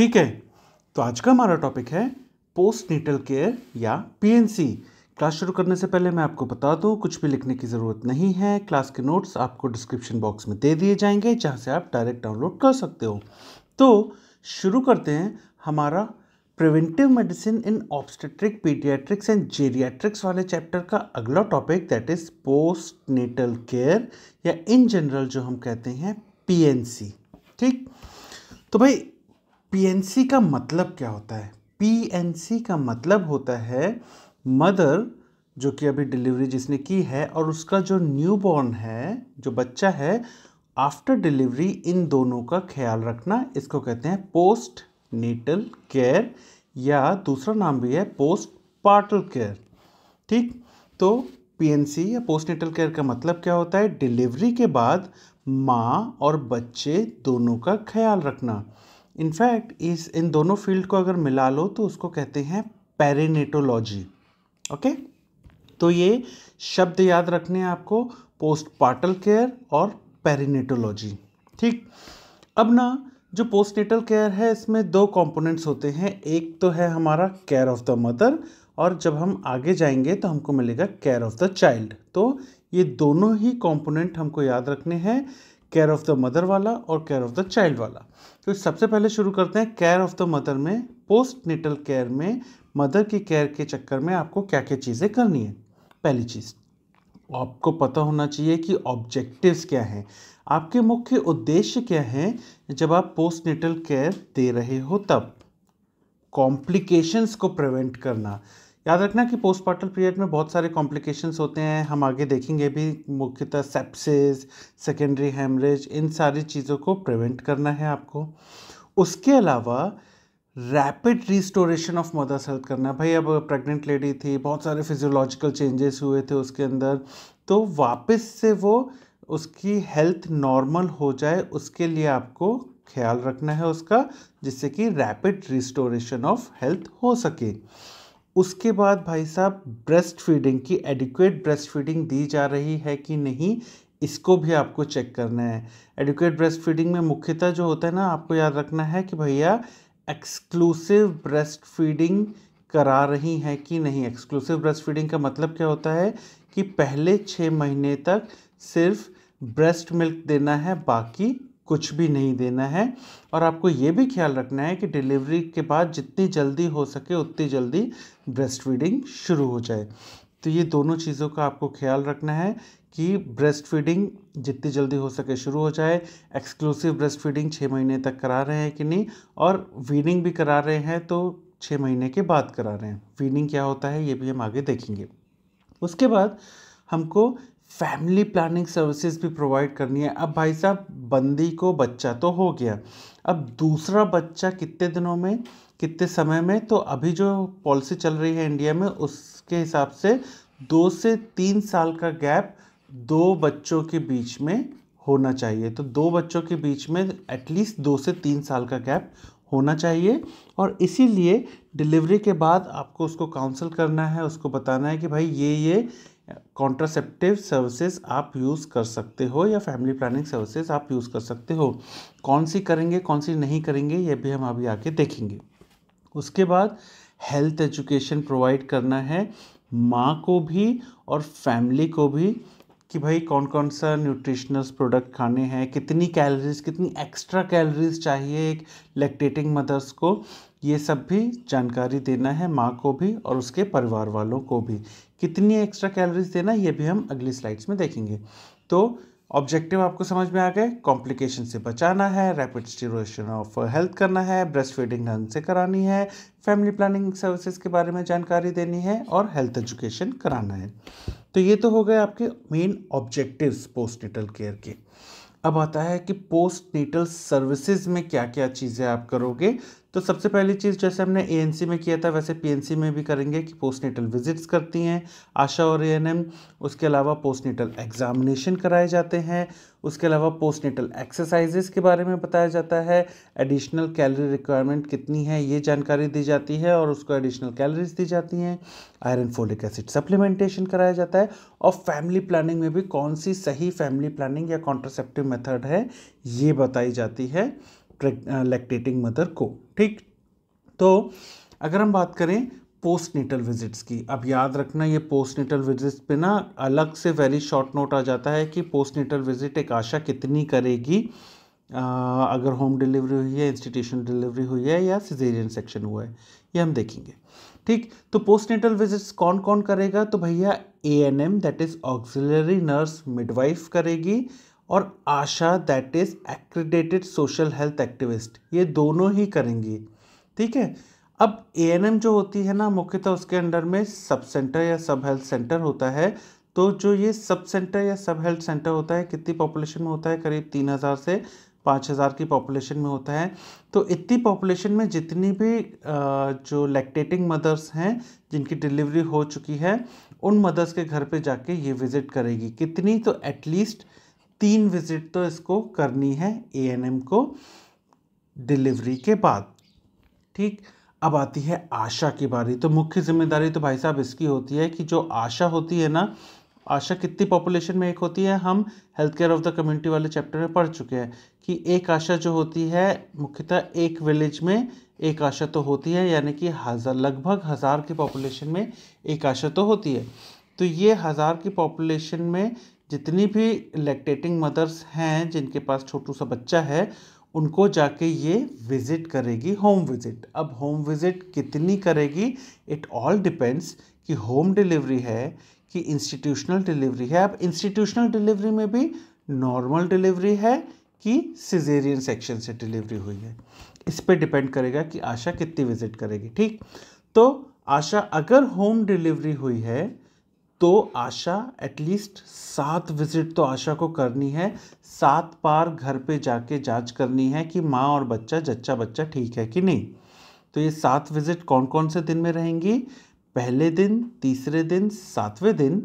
ठीक है तो आज का हमारा टॉपिक है पोस्ट नेटल केयर या पीएनसी क्लास शुरू करने से पहले मैं आपको बता दूं कुछ भी लिखने की ज़रूरत नहीं है क्लास के नोट्स आपको डिस्क्रिप्शन बॉक्स में दे दिए जाएंगे जहां से आप डायरेक्ट डाउनलोड कर सकते हो तो शुरू करते हैं हमारा preventive medicine in obstetric paediatrics and geriatrics वाले चैप्टर का अगला topic that is post natal care या इन जनरल जो हम कहते हैं पी ठीक तो भाई पीएनसी का मतलब क्या होता है पीएनसी का मतलब होता है मदर जो कि अभी डिलीवरी जिसने की है और उसका जो न्यूबॉर्न है जो बच्चा है आफ्टर डिलीवरी इन दोनों का ख्याल रखना इसको कहते हैं पोस्ट नेटल केयर या दूसरा नाम भी है पोस्ट पार्टल केयर ठीक तो पीएनसी या पोस्ट नेटल केयर का मतलब क्या होता है डिलीवरी के बाद माँ और बच्चे दोनों का ख्याल रखना इनफैक्ट इस इन दोनों फील्ड को अगर मिला लो तो उसको कहते हैं पेरिनेटोलॉजी ओके तो ये शब्द याद रखने हैं आपको पोस्टपार्टल केयर और पेरिनेटोलॉजी ठीक अब ना जो पोस्टनेटल केयर है इसमें दो कंपोनेंट्स होते हैं एक तो है हमारा केयर ऑफ द मदर और जब हम आगे जाएंगे तो हमको मिलेगा केयर ऑफ द चाइल्ड तो ये दोनों ही कंपोनेंट हमको याद रखने हैं केयर ऑफ़ द मदर वाला और केयर ऑफ़ द चाइल्ड वाला तो सबसे पहले शुरू करते हैं केयर ऑफ़ द मदर में पोस्ट नेटल केयर में मदर की केयर के चक्कर में आपको क्या क्या चीज़ें करनी है पहली चीज़ आपको पता होना चाहिए कि ऑब्जेक्टिव्स क्या हैं आपके मुख्य उद्देश्य क्या हैं जब आप पोस्ट नेटल केयर दे रहे हो तब कॉम्प्लिकेशंस को प्रिवेंट करना याद रखना कि पोस्टपार्टल पीरियड में बहुत सारे कॉम्प्लिकेशंस होते हैं हम आगे देखेंगे भी मुख्यतः सेप्सिस सेकेंडरी हेमरेज इन सारी चीज़ों को प्रिवेंट करना है आपको उसके अलावा rapid restoration of mother's health करना भाई अब प्रेग्नेंट लेडी थी बहुत सारे फिजियोलॉजिकल चेंजेस हुए थे उसके अंदर तो वापस से वो उसकी हेल्थ नॉर्मल हो जाए उसके लिए आपको ख्याल रखना है उसका जिससे कि रैपिड रिस्टोरेशन ऑफ हेल्थ हो सके उसके बाद भाई साहब ब्रेस्ट फीडिंग की एडिक्वेट ब्रेस्ट फीडिंग दी जा रही है कि नहीं इसको भी आपको चेक करना है एडिक्वेट ब्रेस्ट फीडिंग में मुख्यतः जो होता है ना आपको याद रखना है कि भैया एक्सक्लूसिव ब्रेस्ट फीडिंग करा रही हैं कि नहीं एक्सक्लूसिव ब्रेस्ट फीडिंग का मतलब क्या होता है कि पहले छः महीने तक सिर्फ ब्रेस्ट मिल्क देना है बाकी कुछ भी नहीं देना है और आपको ये भी ख्याल रखना है कि डिलीवरी के बाद जितनी जल्दी हो सके उतनी जल्दी ब्रेस्ट फीडिंग शुरू हो जाए तो ये दोनों चीज़ों का आपको ख्याल रखना है कि ब्रेस्ट फीडिंग जितनी जल्दी हो सके शुरू हो जाए एक्सक्लूसिव ब्रेस्ट फीडिंग छः महीने तक करा रहे हैं कि नहीं और वीनिंग भी करा रहे हैं तो छः महीने के बाद करा रहे हैं वीनिंग क्या होता है ये भी हम आगे देखेंगे उसके बाद हमको फैमिली प्लानिंग सर्विसेज भी प्रोवाइड करनी है अब भाई साहब बंदी को बच्चा तो हो गया अब दूसरा बच्चा कितने दिनों में कितने समय में तो अभी जो पॉलिसी चल रही है इंडिया में उसके हिसाब से दो से तीन साल का गैप दो बच्चों के बीच में होना चाहिए तो दो बच्चों के बीच में एटलीस्ट दो से तीन साल का गैप होना चाहिए और इसीलिए डिलीवरी के बाद आपको उसको काउंसिल करना है उसको बताना है कि भाई ये ये कॉन्ट्रासेप्टिव सर्विसेज आप यूज़ कर सकते हो या फैमिली प्लानिंग सर्विसेज आप यूज़ कर सकते हो कौन सी करेंगे कौन सी नहीं करेंगे ये भी हम अभी आके देखेंगे उसके बाद हेल्थ एजुकेशन प्रोवाइड करना है माँ को भी और फैमिली को भी कि भाई कौन कौन सा न्यूट्रिशनल्स प्रोडक्ट खाने हैं कितनी कैलोरीज कितनी एक्स्ट्रा कैलोरीज चाहिए एक लैक्टेटिंग मदर्स को ये सब भी जानकारी देना है माँ को भी और उसके परिवार वालों को भी कितनी एक्स्ट्रा कैलोरीज देना है ये भी हम अगली स्लाइड्स में देखेंगे तो ऑब्जेक्टिव आपको समझ में आ गए कॉम्प्लिकेशन से बचाना है रैपिड स्टीरोशन ऑफ हेल्थ करना है ब्रेस्ट फीडिंग ढंग से करानी है फैमिली प्लानिंग सर्विसेज के बारे में जानकारी देनी है और हेल्थ एजुकेशन कराना है तो ये तो हो गए आपके मेन ऑब्जेक्टिव्स पोस्टनेटल केयर के अब आता है कि पोस्ट नेटल सर्विसेज में क्या क्या चीज़ें आप करोगे तो सबसे पहली चीज़ जैसे हमने ए में किया था वैसे पी में भी करेंगे कि पोस्ट नेटल विजिट्स करती हैं आशा और ए उसके अलावा पोस्ट नेटल एग्जामिनेशन कराए जाते हैं उसके अलावा पोस्टनेटल एक्सरसाइजेस के बारे में बताया जाता है एडिशनल कैलोरी रिक्वायरमेंट कितनी है ये जानकारी दी जाती है और उसको एडिशनल कैलोरीज दी जाती हैं आयरन फोलिक एसिड सप्लीमेंटेशन कराया जाता है और फैमिली प्लानिंग में भी कौन सी सही फैमिली प्लानिंग या कॉन्ट्रासेप्टिव मेथड है ये बताई जाती है लैक्टेटिंग मदर को ठीक तो अगर हम बात करें पोस्टनेटल विजिट्स की अब याद रखना ये पोस्टनेटल विजिट्स पे ना अलग से वेरी शॉर्ट नोट आ जाता है कि पोस्टनेटल विजिट एक आशा कितनी करेगी आ, अगर होम डिलीवरी हुई है इंस्टीट्यूशन डिलीवरी हुई है या सिजेरियन सेक्शन हुआ है ये हम देखेंगे ठीक तो पोस्टनेटल विजिट्स कौन कौन करेगा तो भैया A N M that is auxiliary nurse midwife करेगी और ASHA that is accredited social health activist ये दोनों ही करेंगी ठीक है अब ए जो होती है ना मुख्यतः उसके अंडर में सब सेंटर या सब हेल्थ सेंटर होता है तो जो ये सब सेंटर या सब हेल्थ सेंटर होता है कितनी पॉपुलेशन में होता है करीब तीन हज़ार से पाँच हज़ार की पॉपुलेशन में होता है तो इतनी पॉपुलेशन में जितनी भी जो लैक्टेटिंग मदर्स हैं जिनकी डिलीवरी हो चुकी है उन मदर्स के घर पे जाके ये विज़िट करेगी कितनी तो एटलीस्ट तीन विज़िट तो इसको करनी है ए को डिलीवरी के बाद ठीक अब आती है आशा की बारी तो मुख्य जिम्मेदारी तो भाई साहब इसकी होती है कि जो आशा होती है ना आशा कितनी पॉपुलेशन में एक होती है हम health care of the community वाले चैप्टर में पढ़ चुके हैं कि एक आशा जो होती है मुख्यतः एक विलेज में एक आशा तो होती है यानी कि हज़ार लगभग हज़ार की पॉपुलेशन में एक आशा तो होती है तो ये हज़ार की पॉपुलेशन में जितनी भी लैक्टेटिंग मदर्स हैं जिनके पास छोटू सा बच्चा है उनको जाके ये विज़िट करेगी होम विज़िट अब होम विज़िट कितनी करेगी इट ऑल डिपेंड्स कि होम डिलीवरी है कि इंस्टीट्यूशनल डिलीवरी है अब इंस्टीट्यूशनल डिलीवरी में भी नॉर्मल डिलीवरी है कि सिजेरियन सेक्शन से डिलीवरी हुई है इस पर डिपेंड करेगा कि आशा कितनी विज़िट करेगी ठीक तो आशा अगर होम डिलीवरी हुई है तो आशा एटलीस्ट सात विज़िट तो आशा को करनी है सात बार घर पे जाके जांच करनी है कि माँ और बच्चा जच्चा बच्चा ठीक है कि नहीं तो ये सात विज़िट कौन कौन से दिन में रहेंगी पहले दिन तीसरे दिन सातवें दिन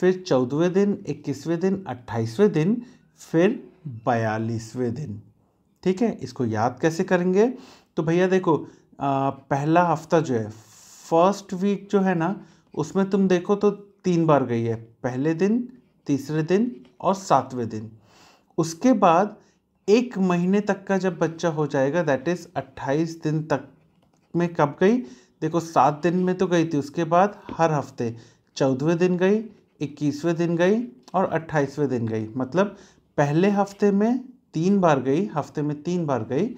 फिर चौदहवें दिन इक्कीसवें दिन अट्ठाईसवें दिन फिर बयालीसवें दिन ठीक है इसको याद कैसे करेंगे तो भैया देखो आ, पहला हफ्ता जो है फर्स्ट वीक जो है ना उसमें तुम देखो तो तीन बार गई है पहले दिन तीसरे दिन और सातवें दिन उसके बाद एक महीने तक का जब बच्चा हो जाएगा दैट इज़ अट्ठाईस दिन तक में कब गई देखो सात दिन में तो गई थी उसके बाद हर हफ्ते चौदहवें दिन गई इक्कीसवें दिन गई और अट्ठाईसवें दिन गई मतलब पहले हफ्ते में तीन बार गई हफ्ते में तीन बार गई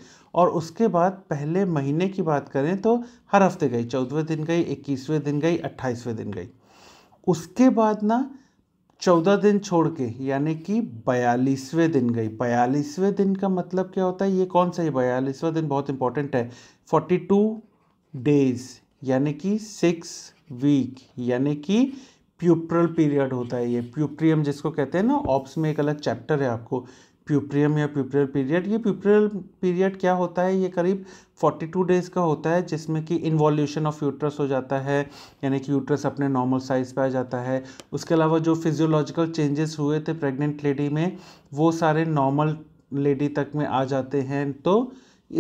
और उसके बाद पहले महीने की बात करें तो हर हफ्ते गई चौदहवें दिन गई इक्कीसवें दिन गई अट्ठाईसवें दिन गई उसके बाद ना चौदह दिन छोड़ के यानी कि बयालीसवें दिन गई बयालीसवें दिन का मतलब क्या होता है ये कौन सा है बयालीसवा दिन बहुत इंपॉर्टेंट है फोर्टी टू डेज यानी कि सिक्स वीक यानी कि प्यूप्रल पीरियड होता है ये प्यूप्रियम जिसको कहते हैं ना ऑप्स में एक अलग चैप्टर है आपको प्यूप्रियम या प्यूप्रियल पीरियड ये प्यूप्रियल पीरियड क्या होता है ये करीब 42 डेज़ का होता है जिसमें कि इन्वॉल्यूशन ऑफ यूट्रस हो जाता है यानी कि यूट्रस अपने नॉर्मल साइज़ पे आ जाता है उसके अलावा जो फिजियोलॉजिकल चेंजेस हुए थे प्रेग्नेंट लेडी में वो सारे नॉर्मल लेडी तक में आ जाते हैं तो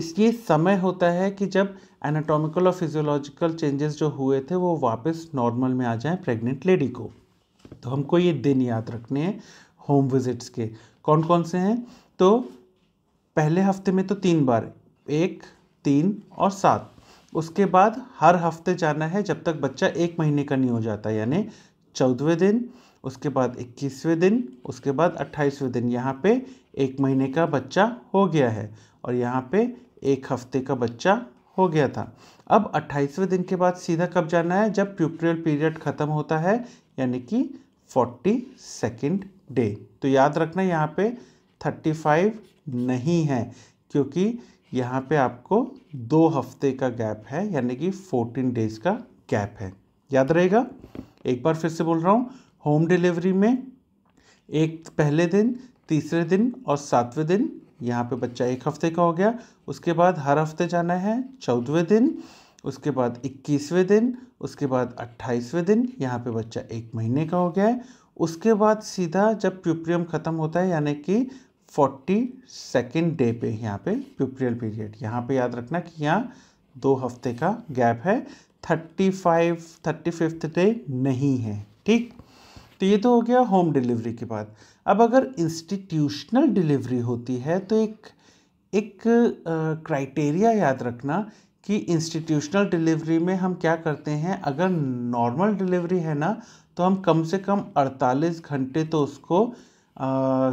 इसके समय होता है कि जब एनाटॉमिकल और फिजियोलॉजिकल चेंजेस जो हुए थे वो वापस नॉर्मल में आ जाएं प्रेग्नेंट लेडी को तो हमको ये दिन याद रखने हैं होम विजिट्स के कौन कौन से हैं तो पहले हफ्ते में तो तीन बार एक तीन और सात उसके बाद हर हफ्ते जाना है जब तक बच्चा एक महीने का नहीं हो जाता यानी चौदहवें दिन उसके बाद इक्कीसवें दिन उसके बाद अट्ठाईसवें दिन यहाँ पे एक महीने का बच्चा हो गया है और यहाँ पे एक हफ्ते का बच्चा हो गया था अब अट्ठाईसवें दिन के बाद सीधा कब जाना है जब प्यूपरल पीरियड ख़त्म होता है यानी कि फोर्टी सेकेंड डे तो याद रखना यहाँ पे थर्टी फाइव नहीं है क्योंकि यहाँ पे आपको दो हफ्ते का गैप है यानी कि फोर्टीन डेज का गैप है याद रहेगा एक बार फिर से बोल रहा हूँ होम डिलीवरी में एक पहले दिन तीसरे दिन और सातवें दिन यहाँ पे बच्चा एक हफ्ते का हो गया उसके बाद हर हफ्ते जाना है चौदहवें दिन उसके बाद इक्कीसवें दिन उसके बाद अट्ठाईसवें दिन यहाँ पे बच्चा एक महीने का हो गया है उसके बाद सीधा जब प्यूप्रियम ख़त्म होता है यानी कि फोर्टी सेकेंड डे पे यहाँ पे प्यूप्रियल पीरियड यहाँ पे याद रखना कि यहाँ दो हफ्ते का गैप है thirty five thirty fifth day नहीं है ठीक तो ये तो हो गया होम डिलीवरी के बाद अब अगर इंस्टीट्यूशनल डिलीवरी होती है तो एक एक क्राइटेरिया याद रखना कि इंस्टीट्यूशनल डिलीवरी में हम क्या करते हैं अगर नॉर्मल डिलीवरी है ना तो हम कम से कम 48 घंटे तो उसको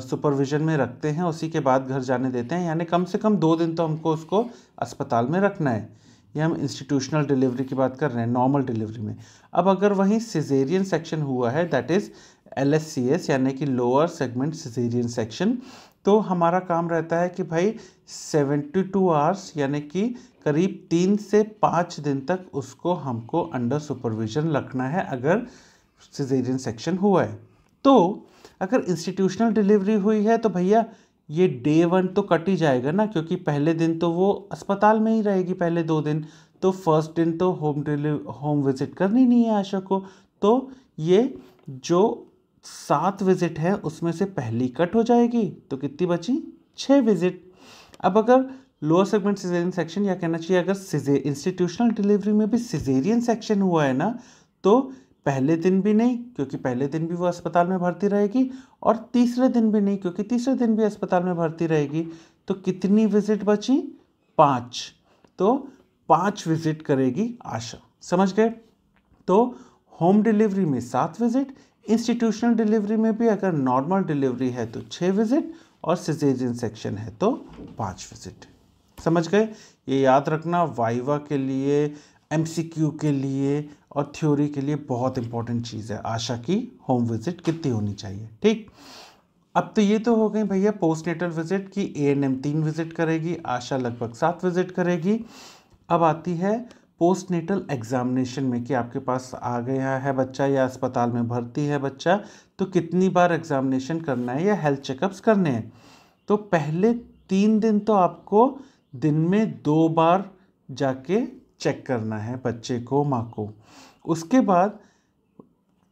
सुपरविज़न में रखते हैं उसी के बाद घर जाने देते हैं यानी कम से कम दो दिन तो हमको उसको अस्पताल में रखना है ये हम इंस्टीट्यूशनल डिलीवरी की बात कर रहे हैं नॉर्मल डिलीवरी में अब अगर वहीं सिजेरियन सेक्शन हुआ है that is L S C S यानी कि लोअर सेगमेंट सिजेरियन सेक्शन तो हमारा काम रहता है कि भाई सेवेंटी टू आवर्स यानी कि करीब तीन से पाँच दिन तक उसको हमको अंडर सुपरविज़न रखना है अगर सिजेरियन सेक्शन हुआ है तो अगर इंस्टीट्यूशनल डिलीवरी हुई है तो भैया ये डे वन तो कट ही जाएगा ना क्योंकि पहले दिन तो वो अस्पताल में ही रहेगी पहले दो दिन तो फर्स्ट दिन तो होम डिलीव होम विजिट करनी नहीं है आशा को तो ये जो सात विजिट है उसमें से पहली कट हो जाएगी तो कितनी बची छः विजिट अब अगर लोअर सेगमेंट सिजेरियन सेक्शन या कहना चाहिए अगर सिजे इंस्टीट्यूशनल डिलीवरी में भी सिजेरियन सेक्शन हुआ है ना तो पहले दिन भी नहीं क्योंकि पहले दिन भी वो अस्पताल में भर्ती रहेगी और तीसरे दिन भी नहीं क्योंकि तीसरे दिन भी अस्पताल में भर्ती रहेगी तो कितनी विजिट बची पाँच तो पाँच विजिट करेगी आशा समझ गए तो होम डिलीवरी में सात विजिट इंस्टीट्यूशनल डिलीवरी में भी अगर नॉर्मल डिलीवरी है तो छः विजिट और सिजेरियन सेक्शन है तो पाँच विजिट समझ गए ये याद रखना वाइवा के लिए एम के लिए और थ्योरी के लिए बहुत इंपॉर्टेंट चीज़ है आशा की होम विजिट कितनी होनी चाहिए ठीक अब तो ये तो हो गई भैया पोस्ट नेटल विजिट की ए एन एम तीन विजिट करेगी आशा लगभग सात विजिट करेगी अब आती है पोस्ट नेटल एग्जामिनेशन में कि आपके पास आ गया है बच्चा या अस्पताल में भर्ती है बच्चा तो कितनी बार एग्जामिनेशन करना है या हेल्थ चेकअप्स करने हैं तो पहले तीन दिन तो आपको दिन में दो बार जाके चेक करना है बच्चे को माँ को उसके बाद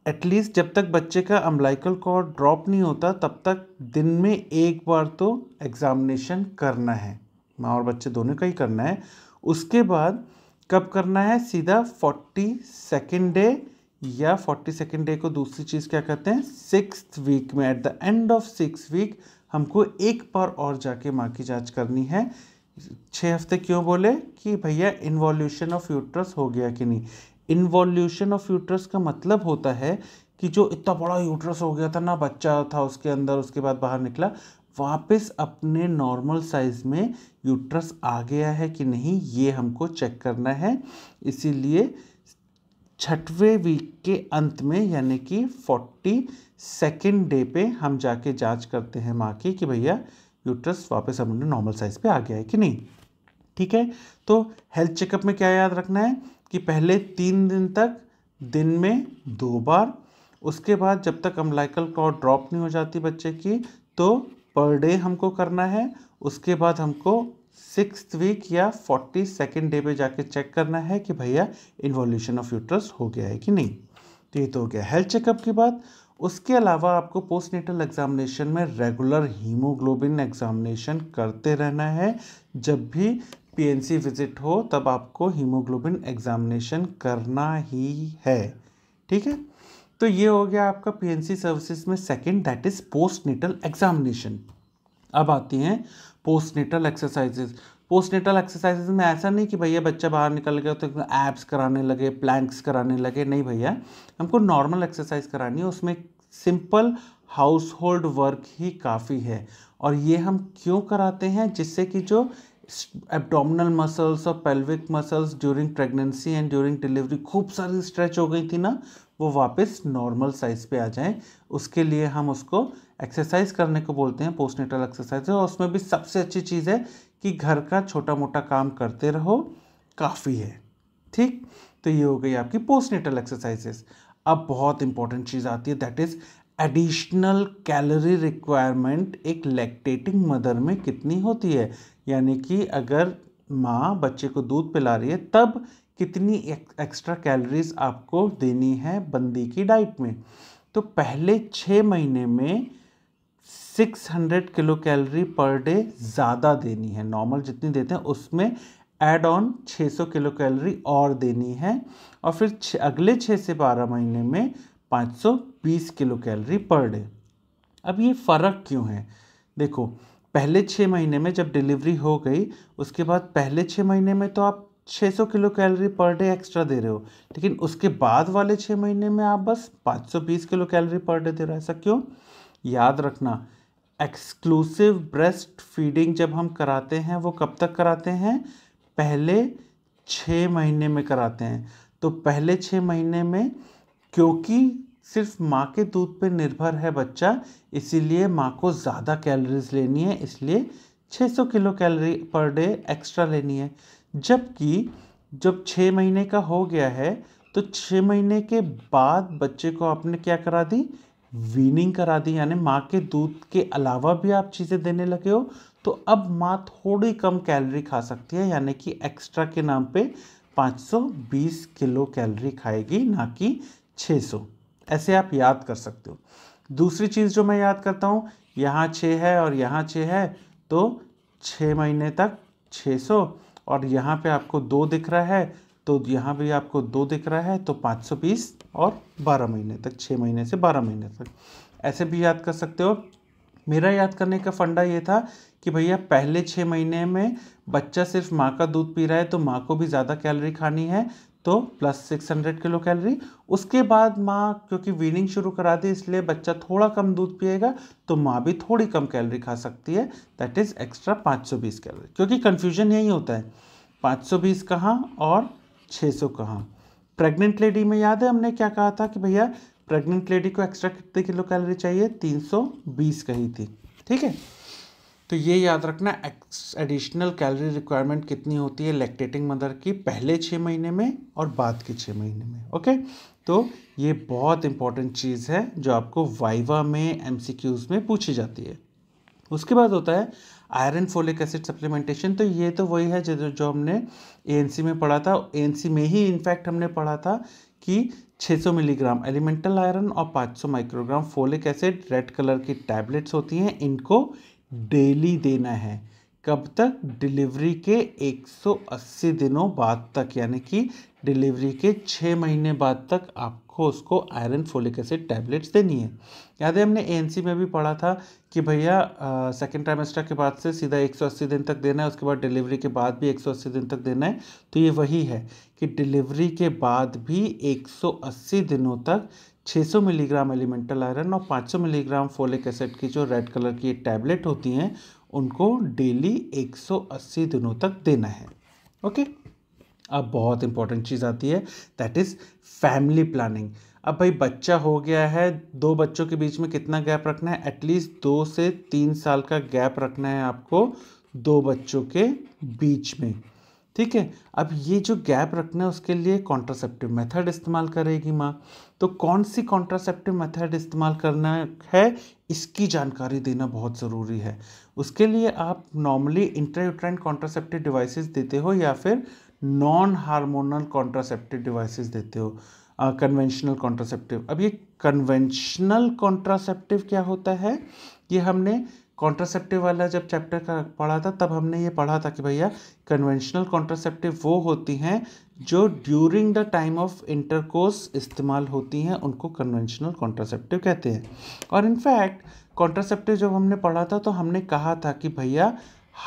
एटलीस्ट जब तक बच्चे का अम्बलाइकल कॉर्ड ड्रॉप नहीं होता तब तक दिन में एक बार तो एग्ज़ामिनेशन करना है माँ और बच्चे दोनों का ही करना है उसके बाद कब करना है सीधा फोर्टी सेकेंड डे या फोर्टी सेकेंड डे को दूसरी चीज़ क्या कहते हैं सिक्स वीक में at the end of six week हमको एक बार और जाके माँ की जांच करनी है छः हफ्ते क्यों बोले कि भैया इन्वॉल्यूशन ऑफ यूट्रस हो गया कि नहीं इन्वॉल्यूशन ऑफ यूट्रस का मतलब होता है कि जो इतना बड़ा यूट्रस हो गया था ना बच्चा था उसके अंदर उसके बाद बाहर निकला वापस अपने नॉर्मल साइज़ में यूट्रस आ गया है कि नहीं ये हमको चेक करना है इसीलिए छठवें वीक के अंत में यानी कि फोर्टी सेकेंड डे पे हम जाके जांच करते हैं माँ की कि भैया यूट्रस वापस अपने नॉर्मल साइज़ पे आ गया है कि नहीं ठीक है तो हेल्थ चेकअप में क्या याद रखना है कि पहले तीन दिन तक दिन में दो बार उसके बाद जब तक अम्लाइकल क्लॉट ड्रॉप नहीं हो जाती बच्चे की तो पर डे हमको करना है उसके बाद हमको सिक्स वीक या फोर्टी सेकेंड डे पे जाके चेक करना है कि भैया इन्वॉल्यूशन ऑफ यूट्रस हो गया है कि नहीं तो ये तो हो गया हेल्थ चेकअप की बात उसके अलावा आपको पोस्टनेटल एग्जामिनेशन में रेगुलर हीमोग्लोबिन एग्जामिनेशन करते रहना है जब भी पीएनसी विजिट हो तब आपको हीमोग्लोबिन एग्जामिनेशन करना ही है ठीक है तो ये हो गया आपका पीएनसी सर्विसेज में second that is postnatal examination अब आती हैं postnatal exercises postnatal natal exercises में ऐसा नहीं कि भैया बच्चा बाहर निकल गया तो एब्स कराने लगे प्लैंक्स कराने लगे नहीं भैया हमको नॉर्मल एक्सरसाइज करानी है उसमें सिंपल हाउस होल्ड वर्क ही काफ़ी है और ये हम क्यों कराते हैं जिससे कि जो एब्डोमिनल मसल्स और pelvic muscles during pregnancy and during delivery खूब सारी स्ट्रेच हो गई थी ना वो वापस नॉर्मल साइज़ पे आ जाएं उसके लिए हम उसको एक्सरसाइज करने को बोलते हैं पोस्टनेटल एक्सरसाइज और उसमें भी सबसे अच्छी चीज़ है कि घर का छोटा मोटा काम करते रहो काफ़ी है ठीक तो ये हो गई आपकी पोस्ट नेटल एक्सरसाइजेस अब बहुत इंपॉर्टेंट चीज़ आती है that is additional calorie requirement एक लैक्टेटिंग मदर में कितनी होती है यानी कि अगर माँ बच्चे को दूध पिला रही है तब कितनी एक, एक्स्ट्रा कैलोरीज आपको देनी है बंदी की डाइट में तो पहले छः महीने में 600 किलो कैलोरी पर डे ज़्यादा देनी है नॉर्मल जितनी देते हैं उसमें एड ऑन 600 किलो कैलोरी और देनी है और फिर अगले 6 से 12 महीने में 520 किलो कैलोरी पर डे अब ये फ़र्क क्यों है देखो पहले छः महीने में जब डिलीवरी हो गई उसके बाद पहले छः महीने में तो आप 600 kilo calorie per day extra दे रहे हो लेकिन उसके बाद वाले छः महीने में आप बस 520 किलो कैलोरी पर डे दे रहे हो ऐसा क्यों याद रखना एक्सक्लूसिव ब्रेस्ट फीडिंग जब हम कराते हैं वो कब तक कराते हैं पहले छः महीने में कराते हैं तो पहले छः महीने में क्योंकि सिर्फ माँ के दूध पे निर्भर है बच्चा इसीलिए माँ को ज़्यादा कैलोरीज लेनी है इसलिए 600 kilo calorie per day extra लेनी है जबकि जब छः महीने का हो गया है तो छः महीने के बाद बच्चे को आपने क्या करा दी वीनिंग करा दी यानी माँ के दूध के अलावा भी आप चीज़ें देने लगे हो तो अब माँ थोड़ी कम कैलोरी खा सकती है यानी कि एक्स्ट्रा के नाम पे 520 किलो कैलोरी खाएगी ना कि 600 ऐसे आप याद कर सकते हो दूसरी चीज़ जो मैं याद करता हूँ यहाँ छः है और यहाँ छः है तो छः महीने तक 600 और यहाँ पे आपको दो दिख रहा है तो यहाँ भी आपको दो दिख रहा है तो 520 और 12 महीने तक 6 महीने से 12 महीने तक ऐसे भी याद कर सकते हो मेरा याद करने का फंडा ये था कि भैया पहले छः महीने में बच्चा सिर्फ माँ का दूध पी रहा है तो माँ को भी ज़्यादा कैलोरी खानी है तो plus six hundred kilo calorie उसके बाद माँ क्योंकि वीनिंग शुरू करा दी इसलिए बच्चा थोड़ा कम दूध पिएगा तो माँ भी थोड़ी कम कैलोरी खा सकती है दैट इज़ एक्स्ट्रा पाँच सौ बीस कैलोरी क्योंकि कन्फ्यूजन यही होता है पाँच सौ बीस कहाँ और 600 कहा प्रेग्नेंट लेडी में याद है हमने क्या कहा था कि भैया प्रेग्नेंट लेडी को एक्स्ट्रा कितने किलो कैलोरी चाहिए 320 कही थी ठीक है तो ये याद रखना एडिशनल कैलोरी रिक्वायरमेंट कितनी होती है लैक्टेटिंग मदर की पहले छः महीने में और बाद के छः महीने में ओके तो ये बहुत इंपॉर्टेंट चीज़ है जो आपको वाइवा में एम में पूछी जाती है उसके बाद होता है आयरन फोलिक एसिड सप्लीमेंटेशन तो ये तो वही है जो जो हमने ए में पढ़ा था ए में ही इनफैक्ट हमने पढ़ा था कि 600 मिलीग्राम एलिमेंटल आयरन और 500 microgram folic acid red colour की टैबलेट्स होती हैं इनको डेली देना है कब तक डिलीवरी के 180 दिनों बाद तक यानी कि डिलीवरी के छः महीने बाद तक आप को उसको आयरन फोलिक एसिड टैबलेट्स देनी है याद है हमने एएनसी में भी पढ़ा था कि भैया सेकेंड ट्राइमेस्टर के बाद से सीधा 180 दिन तक देना है उसके बाद डिलीवरी के बाद भी 180 दिन तक देना है तो ये वही है कि डिलीवरी के बाद भी 180 दिनों तक 600 मिलीग्राम एलिमेंटल आयरन और 500 मिलीग्राम फोलिक एसिड की जो रेड कलर की टैबलेट होती हैं उनको डेली 180 दिनों तक देना है ओके okay? अब बहुत इंपॉर्टेंट चीज़ आती है दैट इज़ फैमिली प्लानिंग अब भाई बच्चा हो गया है दो बच्चों के बीच में कितना गैप रखना है एटलीस्ट दो से तीन साल का गैप रखना है आपको दो बच्चों के बीच में ठीक है अब ये जो गैप रखना है उसके लिए कॉन्ट्रासेप्टिव मेथड इस्तेमाल करेगी माँ तो कौन सी कॉन्ट्रासेप्टिव मेथड इस्तेमाल करना है इसकी जानकारी देना बहुत ज़रूरी है उसके लिए आप नॉर्मली इंट्रायूट्राइन कॉन्ट्रासेप्टिव डिवाइसेस देते हो या फिर नॉन हार्मोनल कॉन्ट्रासेप्टिव डिवाइसेस देते हो कन्वेंशनल uh, कॉन्ट्रासेप्टिव अब ये कन्वेंशनल कॉन्ट्रासेप्टिव क्या होता है ये हमने कॉन्ट्रासेप्टिव वाला जब चैप्टर का पढ़ा था तब हमने ये पढ़ा था कि भैया कन्वेंशनल कॉन्ट्रासेप्टिव वो होती हैं जो during the time of intercourse इस्तेमाल होती हैं उनको कन्वेंशनल कॉन्ट्रासेप्टिव कहते हैं और इनफैक्ट कॉन्ट्रासेप्टिव जब हमने पढ़ा था तो हमने कहा था कि भैया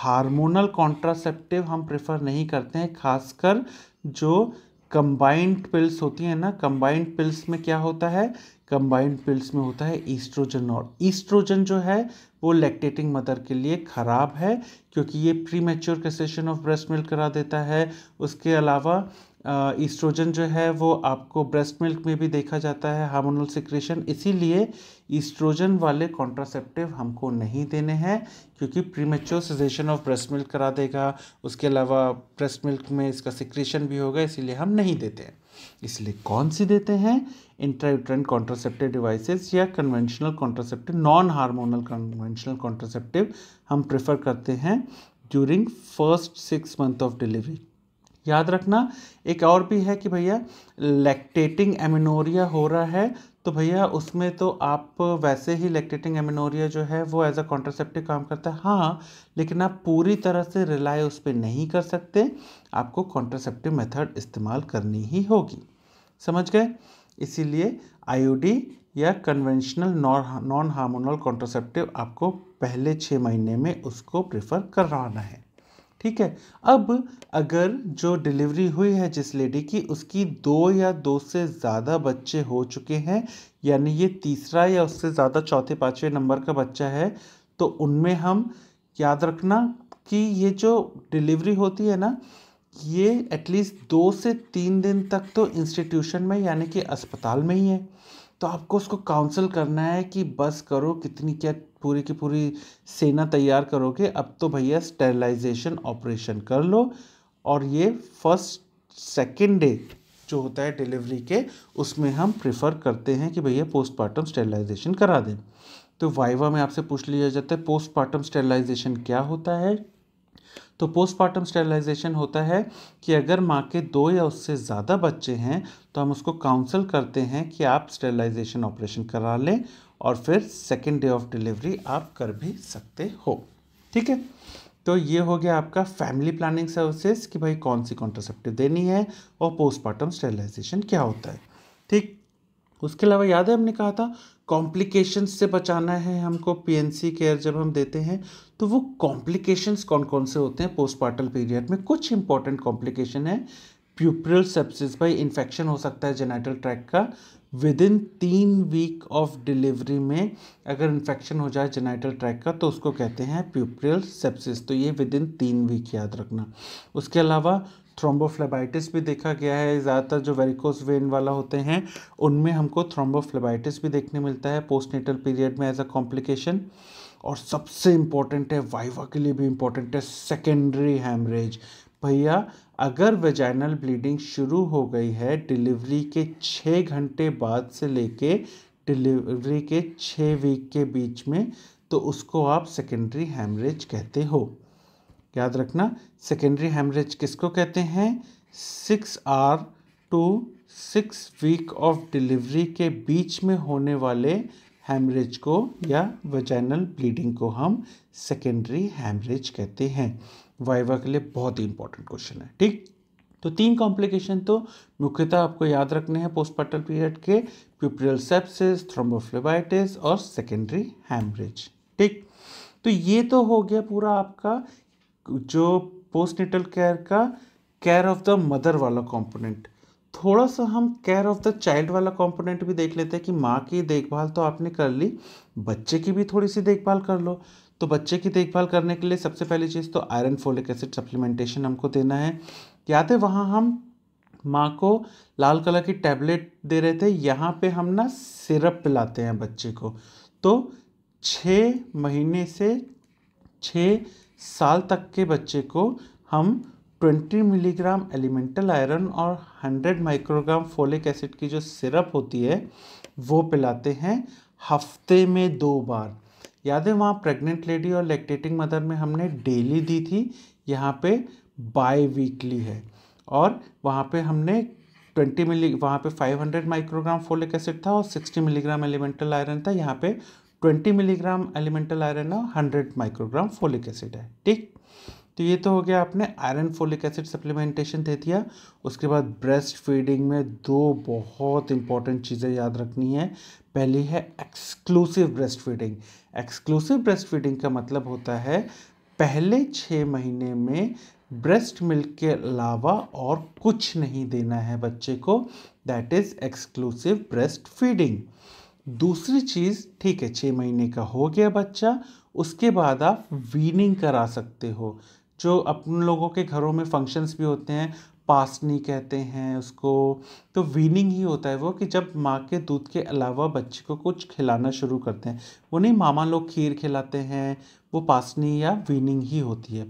हार्मोनल कॉन्ट्रासेप्टिव हम प्रेफर नहीं करते हैं खासकर जो कंबाइंड पिल्स होती हैं ना कंबाइंड पिल्स में क्या होता है कंबाइंड पिल्स में होता है ईस्ट्रोजन और ईस्ट्रोजन जो है वो लैक्टेटिंग मदर के लिए ख़राब है क्योंकि ये premature cessation of breast milk करा देता है उसके अलावा ईस्ट्रोजन जो है वो आपको ब्रेस्ट मिल्क में भी देखा जाता है हार्मोनल सिक्रेशन इसीलिए ईस्ट्रोजन वाले कॉन्ट्रासेप्टिव हमको नहीं देने हैं क्योंकि premature cessation of breast milk करा देगा उसके अलावा ब्रेस्ट मिल्क में इसका सिक्रेशन भी होगा इसीलिए हम नहीं देते हैं इसलिए कौन सी देते हैं इंट्राउट्रेन कॉन्ट्रासेप्टिव डिवाइसेस या conventional contraceptive non hormonal conventional contraceptive हम प्रेफर करते हैं during first six month of delivery याद रखना एक और भी है कि भैया लैक्टेटिंग एमिनोरिया हो रहा है तो भैया उसमें तो आप वैसे ही लैक्टेटिंग एमिनोरिया जो है वो एज अ कॉन्ट्रासेप्टिव काम करता है हाँ लेकिन आप पूरी तरह से रिलाई उस पर नहीं कर सकते आपको कॉन्ट्रासेप्टिव मेथड इस्तेमाल करनी ही होगी समझ गए इसीलिए आईओडी या कन्वेंशनल नॉन हार्मोनल कॉन्ट्रासेप्टिव आपको पहले छः महीने में उसको प्रेफर करवाना है ठीक है अब अगर जो डिलीवरी हुई है जिस लेडी की उसकी दो या दो से ज़्यादा बच्चे हो चुके हैं यानी ये तीसरा या उससे ज़्यादा चौथे पाँचवें नंबर का बच्चा है तो उनमें हम याद रखना कि ये जो डिलीवरी होती है ना ये एटलीस्ट दो से तीन दिन तक तो इंस्टीट्यूशन में यानी कि अस्पताल में ही है तो आपको उसको काउंसिल करना है कि बस करो कितनी क्या पूरी की पूरी सेना तैयार करोगे अब तो भैया स्टेरलाइजेशन ऑपरेशन कर लो और ये फर्स्ट सेकेंड डे जो होता है डिलीवरी के उसमें हम प्रेफर करते हैं कि भैया पोस्टमार्टम स्टेरलाइजेशन करा दें तो वाइवा में आपसे पूछ लिया जाता है पोस्टमार्टम स्टेरलाइजेशन क्या होता है तो पोस्टमार्टम स्टेरिलाइजेशन होता है कि अगर माँ के दो या उससे ज़्यादा बच्चे हैं तो हम उसको काउंसिल करते हैं कि आप स्टेरिलाइजेशन ऑपरेशन करा लें और फिर सेकेंड डे ऑफ डिलीवरी आप कर भी सकते हो ठीक है तो ये हो गया आपका फैमिली प्लानिंग सर्विसेज कि भाई कौन सी कॉन्ट्रासेप्टिव देनी है और पोस्टमार्टम स्टेरिलाइजेशन क्या होता है ठीक उसके अलावा याद है हमने कहा था कॉम्प्लिकेशंस से बचाना है हमको पीएनसी केयर जब हम देते हैं तो वो कॉम्प्लिकेशंस कौन कौन से होते हैं पोस्टपार्टल पीरियड में कुछ इंपॉर्टेंट कॉम्प्लिकेशन है प्यूपरल सेप्सिस भाई इन्फेक्शन हो सकता है जेनाइटल ट्रैक का विद इन तीन वीक ऑफ डिलीवरी में अगर इन्फेक्शन हो जाए जेनाइटल ट्रैक का तो उसको कहते हैं प्यूपरल सेप्सिस तो ये विद इन तीन वीक याद रखना उसके अलावा थ्रोम्बोफ्लेबाइटिस भी देखा गया है ज़्यादातर जो वेरिकोस वेन वाला होते हैं उनमें हमको थ्रोम्बोफ्लेबाइटिस भी देखने मिलता है पोस्टनेटल पीरियड में एज अ कॉम्प्लिकेशन और सबसे इम्पॉर्टेंट है वाइवा के लिए भी इम्पॉर्टेंट है सेकेंडरी हेमरेज भैया अगर वेजाइनल ब्लीडिंग शुरू हो गई है डिलीवरी के छः घंटे बाद से लेके डिलीवरी के छः वीक के बीच में तो उसको आप सेकेंडरी हेमरेज कहते हो याद रखना सेकेंडरी हेमरेज किसको कहते हैं six or to six week of delivery के बीच में होने वाले हेमरेज को या वजैनल ब्लीडिंग को हम सेकेंडरी हेमरेज कहते हैं वाइवा के लिए बहुत ही इंपॉर्टेंट क्वेश्चन है ठीक तो तीन कॉम्प्लिकेशन तो मुख्यतः आपको याद रखने हैं पोस्टपार्टल पीरियड के प्यूपरियल सेप्सिस थ्रोमोफ्लेबाइटिस और सेकेंडरी हेमरेज ठीक तो ये तो हो गया पूरा आपका जो पोस्टनेटल केयर का केयर ऑफ द मदर वाला कंपोनेंट थोड़ा सा हम केयर ऑफ द चाइल्ड वाला कंपोनेंट भी देख लेते हैं कि माँ की देखभाल तो आपने कर ली बच्चे की भी थोड़ी सी देखभाल कर लो तो बच्चे की देखभाल करने के लिए सबसे पहली चीज़ तो आयरन फोलिक एसिड सप्लीमेंटेशन हमको देना है याद है वहाँ हम माँ को लाल कलर की टैबलेट दे रहे थे यहाँ पे हम ना सिरप पिलाते हैं बच्चे को तो छः महीने से छः साल तक के बच्चे को हम 20 मिलीग्राम एलिमेंटल आयरन और 100 माइक्रोग्राम फोलिक एसिड की जो सिरप होती है वो पिलाते हैं हफ्ते में दो बार याद है वहाँ प्रेग्नेंट लेडी और लैक्टेटिंग मदर में हमने डेली दी थी यहाँ पे बाय वीकली है और वहाँ पे हमने 20 मिली वहाँ पे 500 माइक्रोग्राम फोलिक एसिड था और 60 मिलीग्राम एलिमेंटल आयरन था यहाँ पे ट्वेंटी मिलीग्राम एलिमेंटल आयरन है हंड्रेड माइक्रोग्राम फोलिक एसिड है ठीक तो ये तो हो गया आपने आयरन फोलिक एसिड सप्लीमेंटेशन दे दिया उसके बाद ब्रेस्ट फीडिंग में दो बहुत इंपॉर्टेंट चीज़ें याद रखनी है पहली है exclusive breast feeding exclusive breast feeding का मतलब होता है पहले छः महीने में ब्रेस्ट मिल्क के अलावा और कुछ नहीं देना है बच्चे को that is exclusive breast feeding दूसरी चीज़ ठीक है छः महीने का हो गया बच्चा उसके बाद आप वीनिंग करा सकते हो जो अपन लोगों के घरों में फंक्शंस भी होते हैं पासनी कहते हैं उसको तो वीनिंग ही होता है वो कि जब माँ के दूध के अलावा बच्चे को कुछ खिलाना शुरू करते हैं वो नहीं मामा लोग खीर खिलाते हैं वो पासनी या वीनिंग ही होती है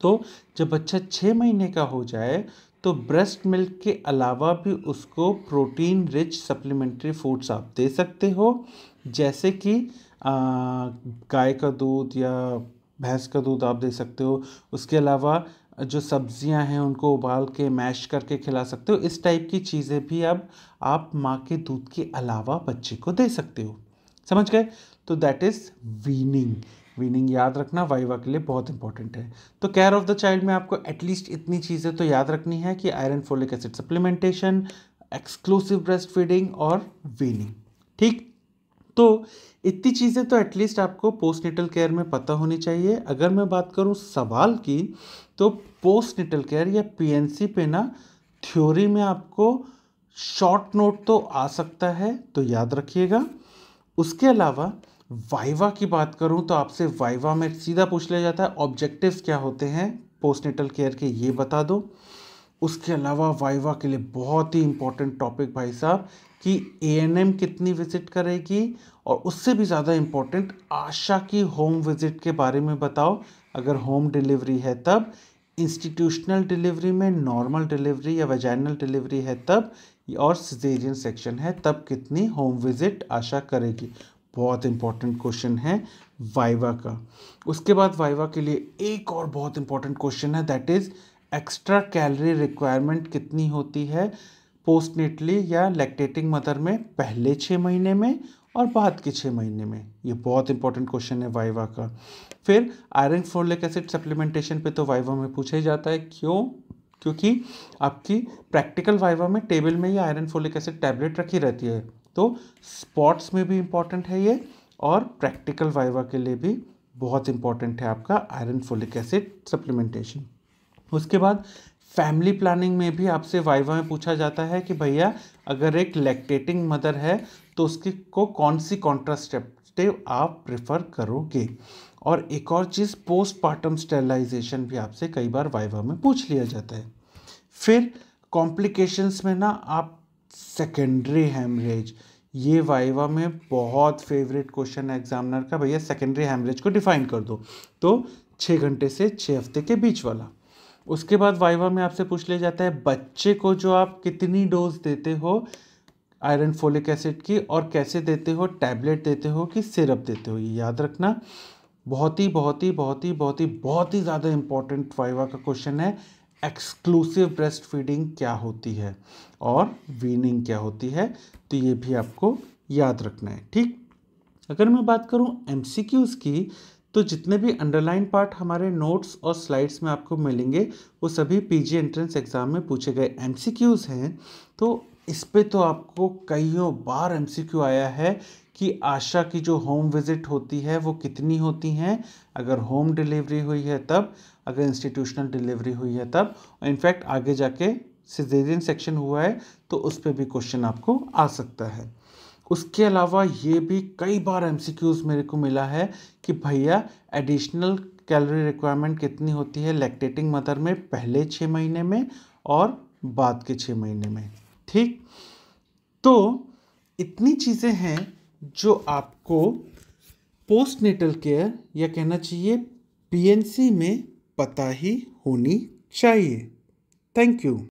तो जब बच्चा छः महीने का हो जाए तो ब्रेस्ट मिल्क के अलावा भी उसको प्रोटीन रिच सप्लीमेंट्री फूड्स आप दे सकते हो जैसे कि गाय का दूध या भैंस का दूध आप दे सकते हो उसके अलावा जो सब्जियां हैं उनको उबाल के मैश करके खिला सकते हो इस टाइप की चीज़ें भी अब आप माँ के दूध के अलावा बच्चे को दे सकते हो समझ गए तो दैट इज़ वीनिंग मीनिंग याद रखना वाइवा के लिए बहुत इंपॉर्टेंट है तो केयर ऑफ द चाइल्ड में आपको एटलीस्ट इतनी चीज़ें तो याद रखनी है कि iron folic acid supplementation exclusive breast feeding और वीनिंग ठीक तो इतनी चीज़ें तो एटलीस्ट आपको पोस्टनेटल केयर में पता होनी चाहिए अगर मैं बात करूँ सवाल की तो पोस्टनेटल केयर या पीएनसी पे ना थ्योरी में आपको शॉर्ट नोट तो आ सकता है तो याद रखिएगा उसके अलावा वाइवा की बात करूँ तो आपसे वाइवा में सीधा पूछ लिया जाता है ऑब्जेक्टिव्स क्या होते हैं पोस्टनेटल केयर के ये बता दो उसके अलावा वाइवा के लिए बहुत ही इंपॉर्टेंट टॉपिक भाई साहब कि ए कितनी विजिट करेगी और उससे भी ज़्यादा इम्पॉर्टेंट आशा की होम विजिट के बारे में बताओ अगर होम डिलीवरी है तब इंस्टीट्यूशनल डिलीवरी में नॉर्मल डिलीवरी या वेजाइनल डिलीवरी है तब और सिजेरियन सेक्शन है तब कितनी होम विजिट आशा करेगी बहुत इंपॉर्टेंट क्वेश्चन है वाइवा का उसके बाद वाइवा के लिए एक और बहुत इंपॉर्टेंट क्वेश्चन है that is extra calorie requirement कितनी होती है पोस्टनेटली या लैक्टेटिंग मदर में पहले छः महीने में और बाद के छः महीने में ये बहुत इंपॉर्टेंट क्वेश्चन है वाइवा का फिर आयरन फोलिक एसिड सप्लीमेंटेशन पे तो वाइवा में पूछा ही जाता है क्यों क्योंकि आपकी प्रैक्टिकल वाइवा में टेबल में ही आयरन फोलिक एसिड टैबलेट रखी रहती है तो स्पॉट्स में भी इम्पॉर्टेंट है ये और प्रैक्टिकल वाइवा के लिए भी बहुत इम्पॉर्टेंट है आपका आयरन फोलिक एसिड सप्लीमेंटेशन उसके बाद फैमिली प्लानिंग में भी आपसे वाइवा में पूछा जाता है कि भैया अगर एक लैक्टेटिंग मदर है तो उसकी को कौन सी कॉन्ट्रास्टेप्टिव आप प्रेफर करोगे और एक और चीज़ पोस्टपार्टम स्टेलाइजेशन भी आपसे कई बार वाइवा में पूछ लिया जाता है फिर कॉम्प्लिकेशंस में ना आप सेकेंडरी हेमरेज ये वाइवा में बहुत फेवरेट क्वेश्चन है एग्जामिनर का भैया सेकेंडरी हेमरेज को डिफाइन कर दो तो छः घंटे से छः हफ्ते के बीच वाला उसके बाद वाइवा में आपसे पूछ लिया जाता है बच्चे को जो आप कितनी डोज देते हो आयरन फोलिक एसिड की और कैसे देते हो टैबलेट देते हो कि सिरप देते हो ये याद रखना बहुत ही बहुत ही बहुत ही बहुत ही बहुत ही ज़्यादा इंपॉर्टेंट वाइवा का क्वेश्चन है एक्सक्लूसिव ब्रेस्ट फीडिंग क्या होती है और वीनिंग क्या होती है तो ये भी आपको याद रखना है ठीक अगर मैं बात करूँ एम की तो जितने भी अंडरलाइन पार्ट हमारे नोट्स और स्लाइड्स में आपको मिलेंगे वो सभी पीजी एंट्रेंस एग्ज़ाम में पूछे गए एम हैं तो इस पर तो आपको कईयों बार एम आया है कि आशा की जो होम विज़िट होती है वो कितनी होती हैं अगर होम डिलीवरी हुई है तब अगर इंस्टीट्यूशनल डिलीवरी हुई है तब इनफैक्ट आगे जाके सिजेरियन सेक्शन हुआ है तो उस पर भी क्वेश्चन आपको आ सकता है उसके अलावा ये भी कई बार एम मेरे को मिला है कि भैया एडिशनल कैलोरी रिक्वायरमेंट कितनी होती है लैक्टेटिंग मदर में पहले छः महीने में और बाद के छः महीने में ठीक तो इतनी चीज़ें हैं जो आपको पोस्ट नेटल केयर या कहना चाहिए पीएनसी में पता ही होनी चाहिए थैंक यू